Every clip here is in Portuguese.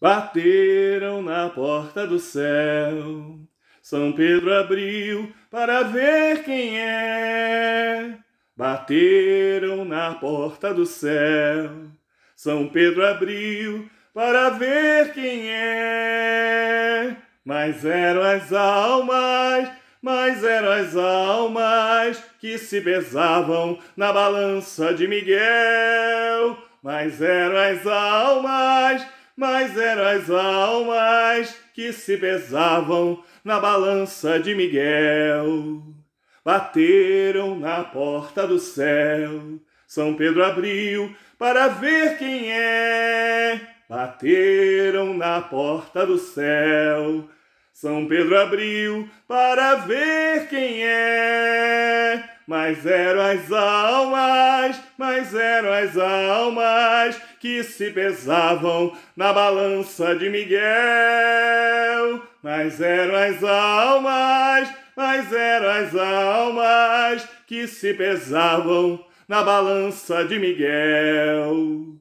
Bateram na porta do céu. São Pedro abriu para ver quem é. Bateram na porta do céu. São Pedro abriu para ver quem é. Mas eram as almas, mas eram as almas que se pesavam na balança de Miguel. Mas eram as almas mas eram as almas que se pesavam na balança de Miguel. Bateram na porta do céu, São Pedro abriu para ver quem é. Bateram na porta do céu, São Pedro abriu para ver quem é. Mas eram as almas, mas eram as almas que se pesavam na balança de Miguel. Mas eram as almas, mas eram as almas que se pesavam na balança de Miguel.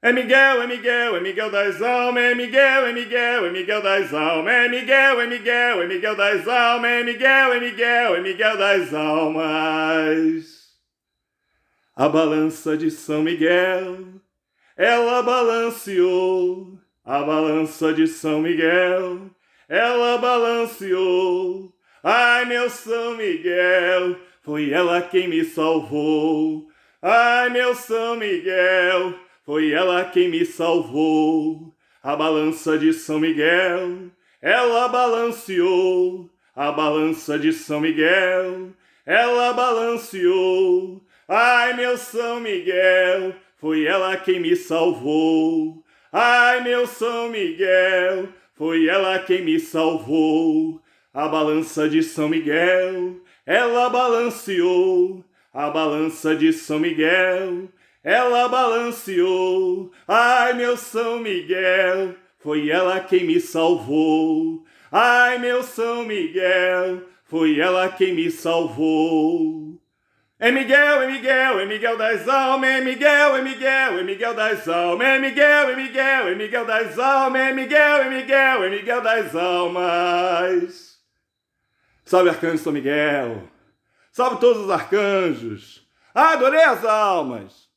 É Miguel, é Miguel, é Miguel das almas, é Miguel, é Miguel, é Miguel das almas, é Miguel, é Miguel, é Miguel das almas, é Miguel, é Miguel, é Miguel das almas. A balança de São Miguel ela balanceou a balança de São Miguel. Ela balanceou. Ai, meu São Miguel, foi ela quem me salvou. Ai, meu São Miguel, foi ela quem me salvou. A balança de São Miguel, ela balanceou. A balança de São Miguel, ela balanceou. Ai, meu São Miguel, foi ela quem me salvou. Ai, meu São Miguel, foi ela quem me salvou. A balança de São Miguel, ela balanceou. A balança de São Miguel, ela balanceou. Ai, meu São Miguel, foi ela quem me salvou. Ai, meu São Miguel, foi ela quem me salvou. É Miguel, é Miguel, é Miguel das almas, é Miguel, é Miguel, é Miguel das almas, é Miguel, é Miguel, é Miguel das almas, é Miguel, é Miguel, é Miguel das almas. Salve Arcanjo São Miguel, salve todos os arcanjos, adorei as almas.